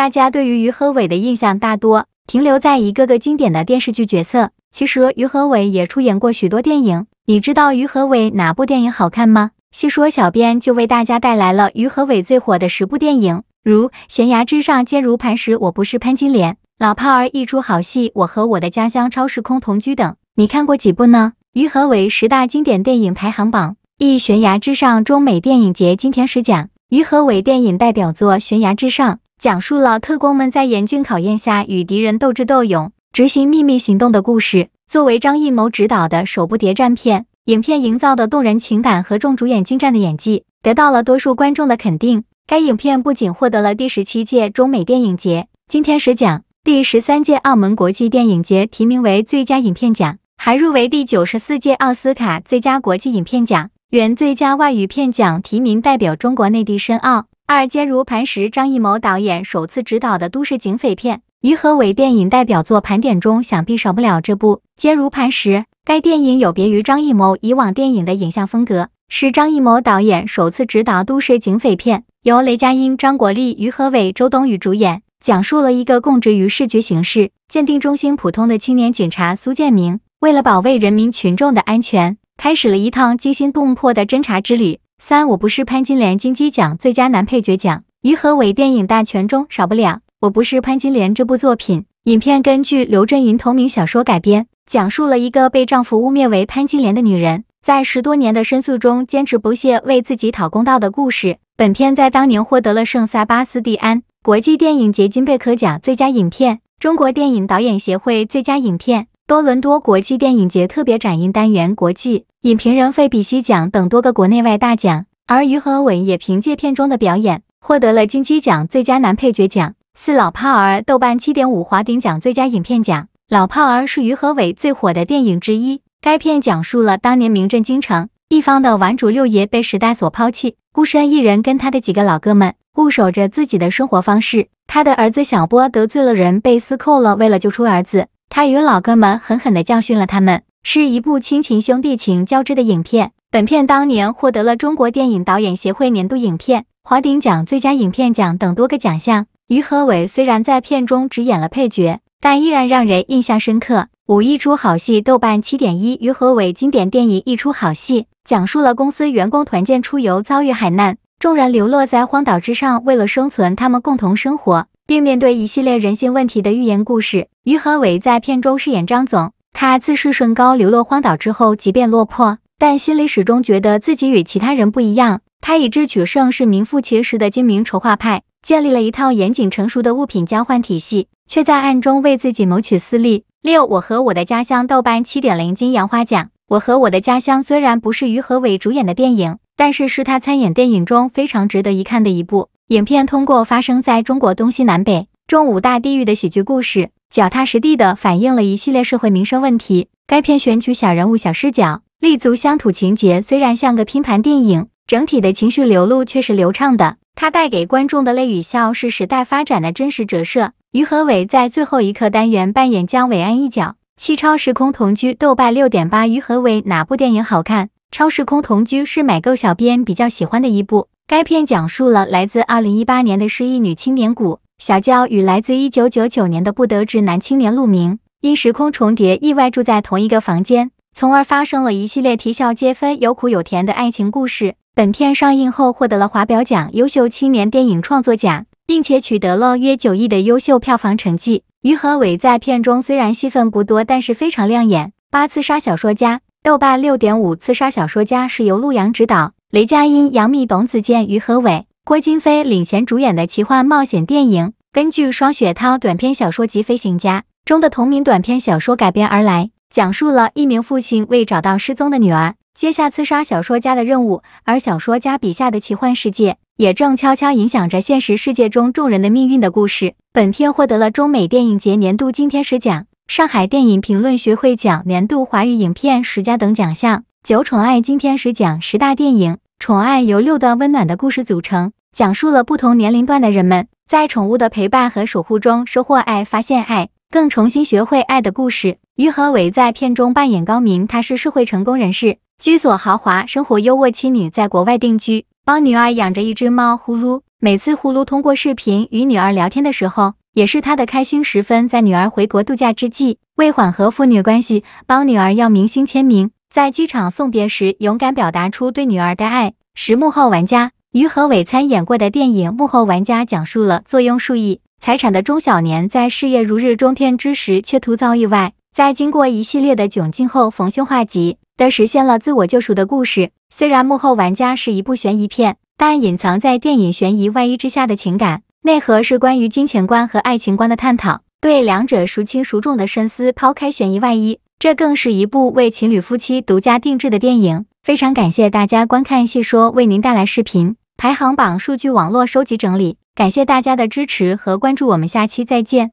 大家对于于和伟的印象大多停留在一个个经典的电视剧角色，其实于和伟也出演过许多电影。你知道于和伟哪部电影好看吗？细说，小编就为大家带来了于和伟最火的十部电影，如《悬崖之上》、《坚如磐石》、《我不是潘金莲》、《老炮儿》、一出好戏》、《我和我的家乡》、《超时空同居》等。你看过几部呢？于和伟十大经典电影排行榜一《悬崖之上》中美电影节金天使奖，于和伟电影代表作《悬崖之上》。讲述了特工们在严峻考验下与敌人斗智斗勇，执行秘密行动的故事。作为张艺谋执导的首部谍战片，影片营造的动人情感和众主演精湛的演技得到了多数观众的肯定。该影片不仅获得了第十七届中美电影节金天使奖、第十三届澳门国际电影节提名为最佳影片奖，还入围第九十四届奥斯卡最佳国际影片奖、原最佳外语片奖提名，代表中国内地申奥。二《坚如磐石》，张艺谋导演首次执导的都市警匪片，于和伟电影代表作盘点中，想必少不了这部《坚如磐石》。该电影有别于张艺谋以往电影的影像风格，是张艺谋导演首次执导都市警匪片，由雷佳音、张国立、于和伟、周冬雨主演，讲述了一个供职于视觉形式鉴定中心普通的青年警察苏建明，为了保卫人民群众的安全，开始了一趟惊心动魄的侦查之旅。三，我不是潘金莲，金鸡奖最佳男配角奖，于和伟电影大全中少不了。我不是潘金莲这部作品，影片根据刘震云同名小说改编，讲述了一个被丈夫污蔑为潘金莲的女人，在十多年的申诉中坚持不懈为自己讨公道的故事。本片在当年获得了圣塞巴斯蒂安国际电影节金贝壳奖最佳影片，中国电影导演协会最佳影片。多伦多国际电影节特别展映单元、国际影评人费比西奖等多个国内外大奖，而于和伟也凭借片中的表演获得了金鸡奖最佳男配角奖。《四老炮儿》豆瓣七点五，华鼎奖最佳影片奖。《老炮儿》是于和伟最火的电影之一。该片讲述了当年名震京城一方的顽主六爷被时代所抛弃，孤身一人跟他的几个老哥们固守着自己的生活方式。他的儿子小波得罪了人，被撕扣了。为了救出儿子。他与老哥们狠狠地教训了他们，是一部亲情兄弟情交织的影片。本片当年获得了中国电影导演协会年度影片、华鼎奖最佳影片奖等多个奖项。于和伟虽然在片中只演了配角，但依然让人印象深刻。《一出好戏》豆瓣七点一，于和伟经典电影《一出好戏》讲述了公司员工团建出游遭遇海难，众人流落在荒岛之上，为了生存，他们共同生活。并面对一系列人性问题的寓言故事，于和伟在片中饰演张总。他自视顺高流落荒岛之后，即便落魄，但心里始终觉得自己与其他人不一样。他以智取胜，是名副其实的精明筹划派，建立了一套严谨成熟的物品交换体系，却在暗中为自己谋取私利。六，《我和我的家乡》豆瓣七点零金杨花奖，《我和我的家乡》虽然不是于和伟主演的电影，但是是他参演电影中非常值得一看的一部。影片通过发生在中国东西南北中五大地域的喜剧故事，脚踏实地地反映了一系列社会民生问题。该片选取小人物小视角，立足乡土情节，虽然像个拼盘电影，整体的情绪流露却是流畅的。它带给观众的泪与笑是时代发展的真实折射。于和伟在最后一刻单元扮演姜伟安一角，《超时空同居》豆瓣六点八，于和伟哪部电影好看？《超时空同居》是买购小编比较喜欢的一部。该片讲述了来自二零一八年的失忆女青年谷小娇与来自一九九九年的不得志男青年陆明因时空重叠意外住在同一个房间，从而发生了一系列啼笑皆非、有苦有甜的爱情故事。本片上映后获得了华表奖优秀青年电影创作奖，并且取得了约九亿的优秀票房成绩。于和伟在片中虽然戏份不多，但是非常亮眼。八次杀小说家，豆瓣六点五。《刺杀小说家》是由陆阳执导。雷佳音、杨幂、董子健、于和伟、郭京飞领衔主演的奇幻冒险电影，根据双雪涛短篇小说集《飞行家》中的同名短篇小说改编而来，讲述了一名父亲为找到失踪的女儿，接下刺杀小说家的任务，而小说家笔下的奇幻世界也正悄悄影响着现实世界中众人的命运的故事。本片获得了中美电影节年度金天使奖、上海电影评论学会奖年度华语影片十佳等奖项。九宠爱今天是讲十大电影《宠爱》由六段温暖的故事组成，讲述了不同年龄段的人们在宠物的陪伴和守护中收获爱、发现爱，更重新学会爱的故事。于和伟在片中扮演高明，他是社会成功人士，居所豪华，生活优渥，妻女在国外定居，帮女儿养着一只猫呼噜。每次呼噜通过视频与女儿聊天的时候，也是他的开心时分。在女儿回国度假之际，为缓和父女关系，帮女儿要明星签名。在机场送别时，勇敢表达出对女儿的爱。《十幕后玩家》于和伟参演过的电影《幕后玩家》，讲述了坐拥数亿财产的钟小年，在事业如日中天之时，却突遭意外，在经过一系列的窘境后，逢凶化吉的实现了自我救赎的故事。虽然《幕后玩家》是一部悬疑片，但隐藏在电影悬疑外衣之下的情感内核是关于金钱观和爱情观的探讨，对两者孰轻孰重的深思。抛开悬疑外衣。这更是一部为情侣夫妻独家定制的电影，非常感谢大家观看细说为您带来视频排行榜数据网络收集整理，感谢大家的支持和关注，我们下期再见。